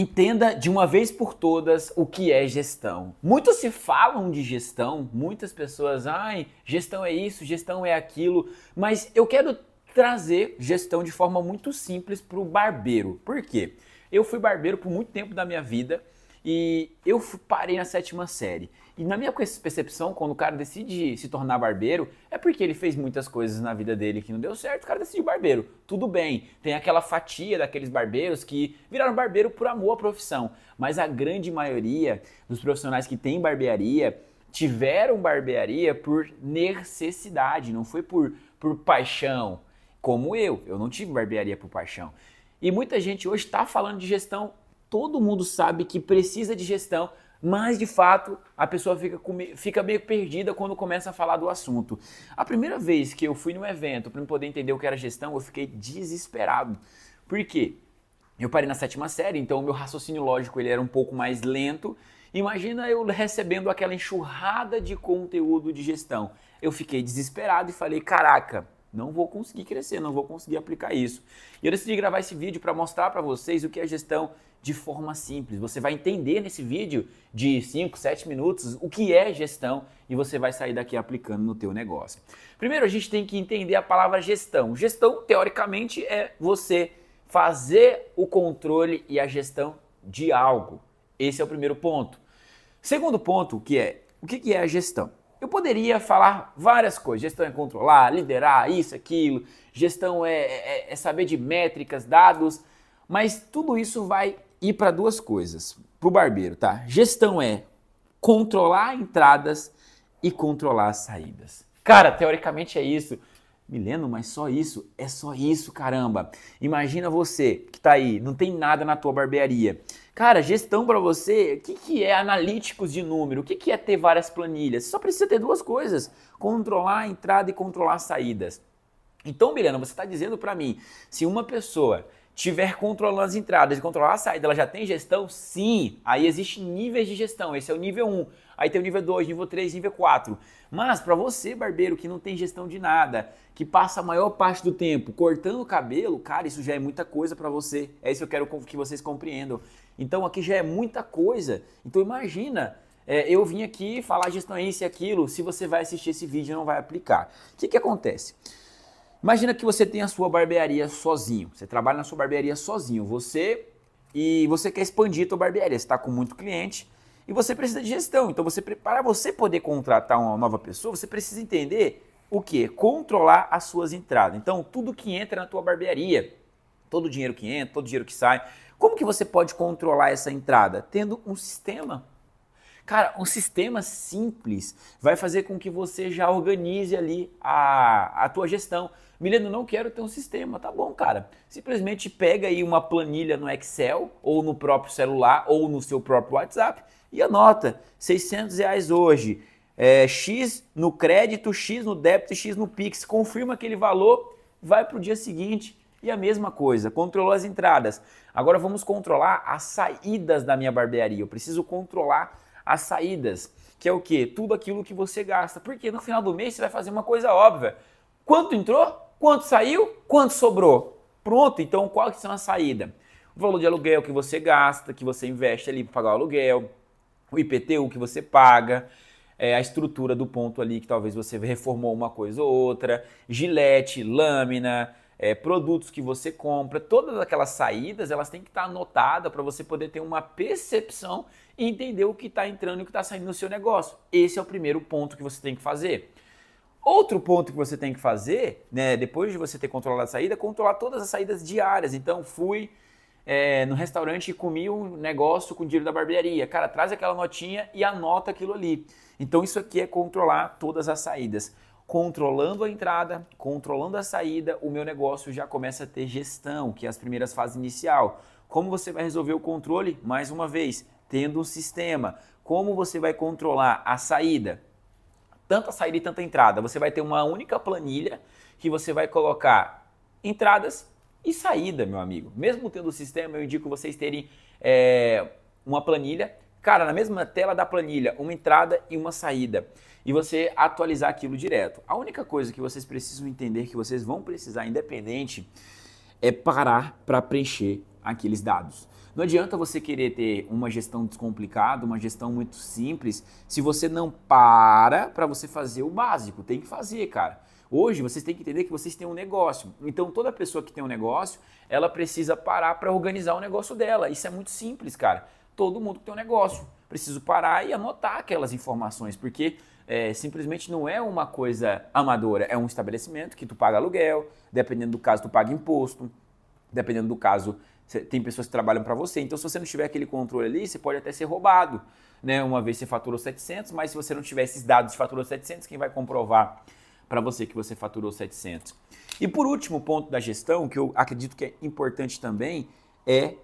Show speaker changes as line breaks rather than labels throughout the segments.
Entenda de uma vez por todas o que é gestão. Muitos se falam de gestão, muitas pessoas, ai, gestão é isso, gestão é aquilo, mas eu quero trazer gestão de forma muito simples para o barbeiro. Por quê? Eu fui barbeiro por muito tempo da minha vida e eu parei na sétima série. E na minha percepção, quando o cara decide se tornar barbeiro, é porque ele fez muitas coisas na vida dele que não deu certo, o cara decidiu barbeiro. Tudo bem, tem aquela fatia daqueles barbeiros que viraram barbeiro por amor à profissão. Mas a grande maioria dos profissionais que tem barbearia tiveram barbearia por necessidade, não foi por, por paixão. Como eu, eu não tive barbearia por paixão. E muita gente hoje está falando de gestão todo mundo sabe que precisa de gestão, mas de fato a pessoa fica, fica meio perdida quando começa a falar do assunto. A primeira vez que eu fui num evento para poder entender o que era gestão, eu fiquei desesperado. Por quê? Eu parei na sétima série, então o meu raciocínio lógico ele era um pouco mais lento. Imagina eu recebendo aquela enxurrada de conteúdo de gestão. Eu fiquei desesperado e falei: caraca, não vou conseguir crescer, não vou conseguir aplicar isso. E eu decidi gravar esse vídeo para mostrar para vocês o que é gestão de forma simples. Você vai entender nesse vídeo de 5, 7 minutos o que é gestão e você vai sair daqui aplicando no teu negócio. Primeiro a gente tem que entender a palavra gestão. Gestão, teoricamente, é você fazer o controle e a gestão de algo. Esse é o primeiro ponto. Segundo ponto, que é o que é a gestão? eu poderia falar várias coisas. Gestão é controlar, liderar, isso, aquilo. Gestão é, é, é saber de métricas, dados. Mas tudo isso vai ir para duas coisas. Para o barbeiro, tá? Gestão é controlar entradas e controlar saídas. Cara, teoricamente é isso. Mileno, mas só isso? É só isso, caramba. Imagina você que está aí, não tem nada na tua barbearia. Cara, gestão para você, o que, que é analíticos de número? O que, que é ter várias planilhas? Você só precisa ter duas coisas: controlar a entrada e controlar as saídas. Então, Milena, você está dizendo para mim, se uma pessoa tiver controlando as entradas e controlar a saída, ela já tem gestão? Sim. Aí existem níveis de gestão. Esse é o nível 1. Aí tem o nível 2, nível 3, nível 4. Mas para você, barbeiro, que não tem gestão de nada, que passa a maior parte do tempo cortando o cabelo, cara, isso já é muita coisa para você. É isso que eu quero que vocês compreendam. Então aqui já é muita coisa. Então imagina é, eu vim aqui falar gestão isso e aquilo, se você vai assistir esse vídeo e não vai aplicar. O que, que acontece? Imagina que você tem a sua barbearia sozinho. Você trabalha na sua barbearia sozinho. Você e você quer expandir a sua barbearia. Você está com muito cliente e você precisa de gestão. Então, você, para você poder contratar uma nova pessoa, você precisa entender o que? Controlar as suas entradas. Então, tudo que entra na tua barbearia, todo o dinheiro que entra, todo o dinheiro que sai, como que você pode controlar essa entrada? Tendo um sistema Cara, um sistema simples vai fazer com que você já organize ali a, a tua gestão. Milena, não quero ter um sistema. Tá bom, cara. Simplesmente pega aí uma planilha no Excel, ou no próprio celular, ou no seu próprio WhatsApp e anota. 600 reais hoje. É, X no crédito, X no débito, X no Pix. Confirma aquele valor, vai para o dia seguinte. E a mesma coisa, controlou as entradas. Agora vamos controlar as saídas da minha barbearia. Eu preciso controlar as saídas, que é o que? Tudo aquilo que você gasta. Porque no final do mês você vai fazer uma coisa óbvia. Quanto entrou? Quanto saiu? Quanto sobrou? Pronto, então qual que são as saídas? O valor de aluguel que você gasta, que você investe ali para pagar o aluguel, o IPTU que você paga, é, a estrutura do ponto ali que talvez você reformou uma coisa ou outra, gilete, lâmina, é, produtos que você compra, todas aquelas saídas, elas têm que estar anotadas para você poder ter uma percepção e entender o que está entrando e o que está saindo no seu negócio. Esse é o primeiro ponto que você tem que fazer. Outro ponto que você tem que fazer, né, depois de você ter controlado a saída, é controlar todas as saídas diárias. Então, fui é, no restaurante e comi um negócio com dinheiro da barbearia. Cara, traz aquela notinha e anota aquilo ali. Então, isso aqui é controlar todas as saídas controlando a entrada, controlando a saída, o meu negócio já começa a ter gestão, que é as primeiras fases inicial. Como você vai resolver o controle? Mais uma vez, tendo um sistema. Como você vai controlar a saída? Tanta saída e tanta entrada. Você vai ter uma única planilha que você vai colocar entradas e saída, meu amigo. Mesmo tendo o sistema, eu indico vocês terem é, uma planilha Cara, na mesma tela da planilha, uma entrada e uma saída. E você atualizar aquilo direto. A única coisa que vocês precisam entender que vocês vão precisar, independente, é parar para preencher aqueles dados. Não adianta você querer ter uma gestão descomplicada, uma gestão muito simples, se você não para para você fazer o básico. Tem que fazer, cara. Hoje vocês têm que entender que vocês têm um negócio. Então toda pessoa que tem um negócio, ela precisa parar para organizar o negócio dela. Isso é muito simples, cara todo mundo que tem um negócio. Preciso parar e anotar aquelas informações, porque é, simplesmente não é uma coisa amadora, é um estabelecimento que tu paga aluguel, dependendo do caso tu paga imposto, dependendo do caso tem pessoas que trabalham para você. Então, se você não tiver aquele controle ali, você pode até ser roubado. Né? Uma vez você faturou 700, mas se você não tiver esses dados de faturou 700, quem vai comprovar para você que você faturou 700? E por último ponto da gestão, que eu acredito que é importante também, é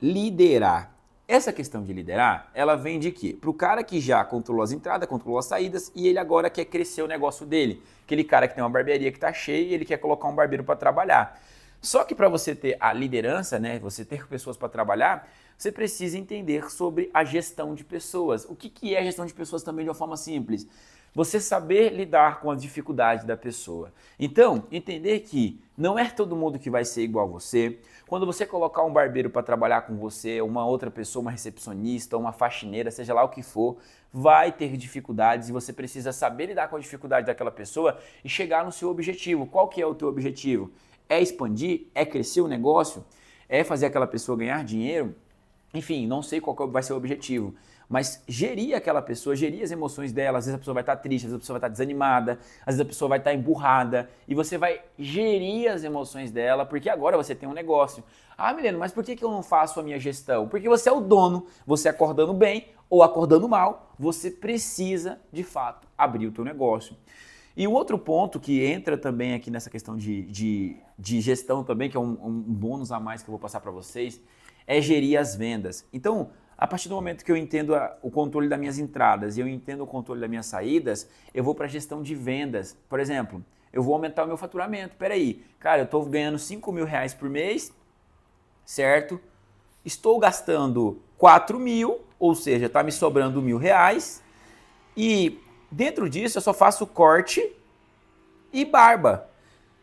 liderar. Essa questão de liderar, ela vem de quê? Para o cara que já controlou as entradas, controlou as saídas e ele agora quer crescer o negócio dele. Aquele cara que tem uma barbearia que está cheia e ele quer colocar um barbeiro para trabalhar. Só que para você ter a liderança, né, você ter pessoas para trabalhar, você precisa entender sobre a gestão de pessoas. O que, que é gestão de pessoas também de uma forma simples? Você saber lidar com a dificuldade da pessoa. Então, entender que não é todo mundo que vai ser igual a você. Quando você colocar um barbeiro para trabalhar com você, uma outra pessoa, uma recepcionista, uma faxineira, seja lá o que for, vai ter dificuldades e você precisa saber lidar com a dificuldade daquela pessoa e chegar no seu objetivo. Qual que é o teu objetivo? É expandir? É crescer o negócio? É fazer aquela pessoa ganhar dinheiro? Enfim, não sei qual é vai ser o objetivo, mas gerir aquela pessoa, gerir as emoções dela. Às vezes a pessoa vai estar triste, às vezes a pessoa vai estar desanimada, às vezes a pessoa vai estar emburrada e você vai gerir as emoções dela, porque agora você tem um negócio. Ah, menino, mas por que, que eu não faço a minha gestão? Porque você é o dono, você acordando bem ou acordando mal, você precisa de fato abrir o teu negócio. E o um outro ponto que entra também aqui nessa questão de, de, de gestão também, que é um, um bônus a mais que eu vou passar para vocês, é gerir as vendas. Então, a partir do momento que eu entendo a, o controle das minhas entradas e eu entendo o controle das minhas saídas, eu vou para a gestão de vendas. Por exemplo, eu vou aumentar o meu faturamento. Peraí, cara, eu estou ganhando 5 mil reais por mês, certo? Estou gastando 4 mil, ou seja, está me sobrando mil reais. E dentro disso eu só faço corte e barba.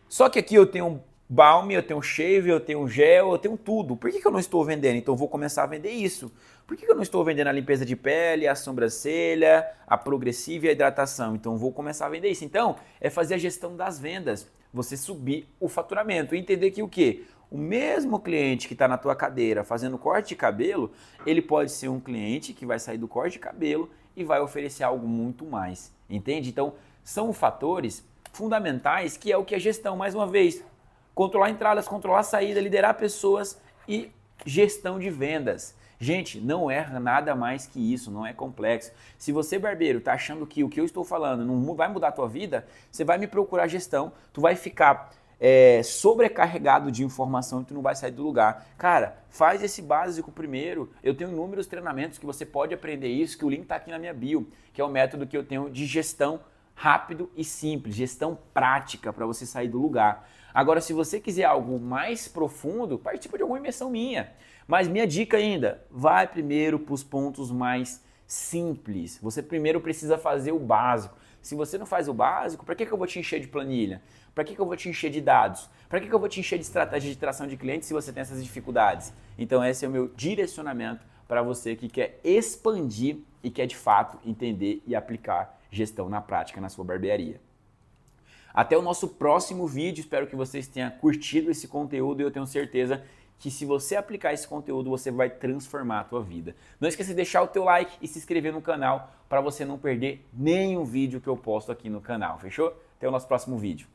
Só que aqui eu tenho balme, eu tenho shave, eu tenho gel, eu tenho tudo. Por que, que eu não estou vendendo? Então vou começar a vender isso. Por que, que eu não estou vendendo a limpeza de pele, a sobrancelha, a progressiva e a hidratação? Então vou começar a vender isso. Então é fazer a gestão das vendas, você subir o faturamento e entender que o que? O mesmo cliente que está na tua cadeira fazendo corte de cabelo, ele pode ser um cliente que vai sair do corte de cabelo e vai oferecer algo muito mais, entende? Então são fatores fundamentais que é o que a é gestão mais uma vez controlar entradas, controlar saída, liderar pessoas e gestão de vendas. Gente, não é nada mais que isso, não é complexo. Se você, barbeiro, tá achando que o que eu estou falando não vai mudar a tua vida, você vai me procurar gestão, tu vai ficar é, sobrecarregado de informação e tu não vai sair do lugar. Cara, faz esse básico primeiro. Eu tenho inúmeros treinamentos que você pode aprender isso, que o link está aqui na minha bio, que é o método que eu tenho de gestão rápido e simples, gestão prática para você sair do lugar. Agora, se você quiser algo mais profundo, participa de alguma imersão minha. Mas minha dica ainda, vai primeiro para os pontos mais simples. Você primeiro precisa fazer o básico. Se você não faz o básico, para que, que eu vou te encher de planilha? Para que, que eu vou te encher de dados? Para que, que eu vou te encher de estratégia de tração de clientes se você tem essas dificuldades? Então, esse é o meu direcionamento para você que quer expandir e quer de fato entender e aplicar gestão na prática na sua barbearia. Até o nosso próximo vídeo, espero que vocês tenham curtido esse conteúdo e eu tenho certeza que se você aplicar esse conteúdo, você vai transformar a tua vida. Não esqueça de deixar o teu like e se inscrever no canal para você não perder nenhum vídeo que eu posto aqui no canal, fechou? Até o nosso próximo vídeo.